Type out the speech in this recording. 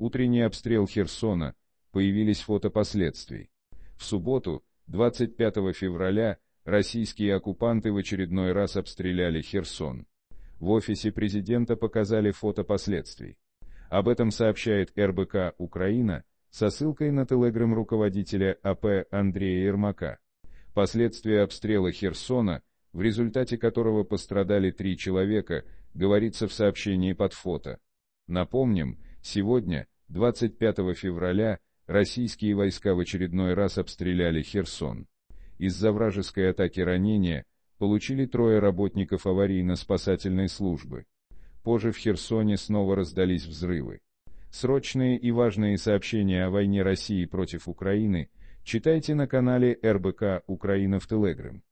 Утренний обстрел Херсона, появились фото последствий. В субботу, 25 февраля, российские оккупанты в очередной раз обстреляли Херсон. В офисе президента показали фото последствий. Об этом сообщает РБК «Украина» со ссылкой на телеграм руководителя АП Андрея Ермака. Последствия обстрела Херсона, в результате которого пострадали три человека, говорится в сообщении под фото. Напомним, сегодня, 25 февраля российские войска в очередной раз обстреляли Херсон. Из-за вражеской атаки ранения получили трое работников аварийно-спасательной службы. Позже в Херсоне снова раздались взрывы. Срочные и важные сообщения о войне России против Украины читайте на канале РБК «Украина в Телеграм».